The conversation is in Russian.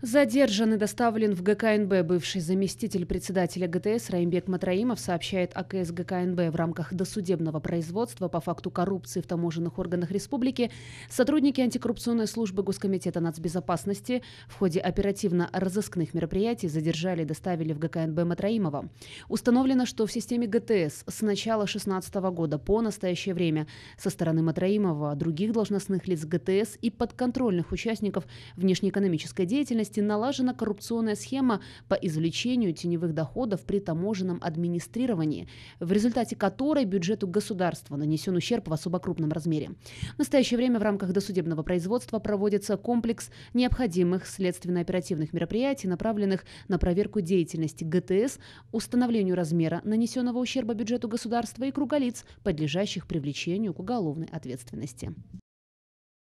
Задержан и доставлен в ГКНБ бывший заместитель председателя ГТС Раимбек Матраимов сообщает АКС ГКНБ в рамках досудебного производства по факту коррупции в таможенных органах республики. Сотрудники антикоррупционной службы Госкомитета нацбезопасности в ходе оперативно-розыскных мероприятий задержали и доставили в ГКНБ Матраимова. Установлено, что в системе ГТС с начала 2016 года по настоящее время со стороны Матраимова, других должностных лиц ГТС и подконтрольных участников внешнеэкономической деятельности части налажена коррупционная схема по извлечению теневых доходов при таможенном администрировании, в результате которой бюджету государства нанесен ущерб в особо крупном размере. В настоящее время в рамках досудебного производства проводится комплекс необходимых следственно-оперативных мероприятий, направленных на проверку деятельности ГТС, установлению размера нанесенного ущерба бюджету государства и круга лиц, подлежащих привлечению к уголовной ответственности.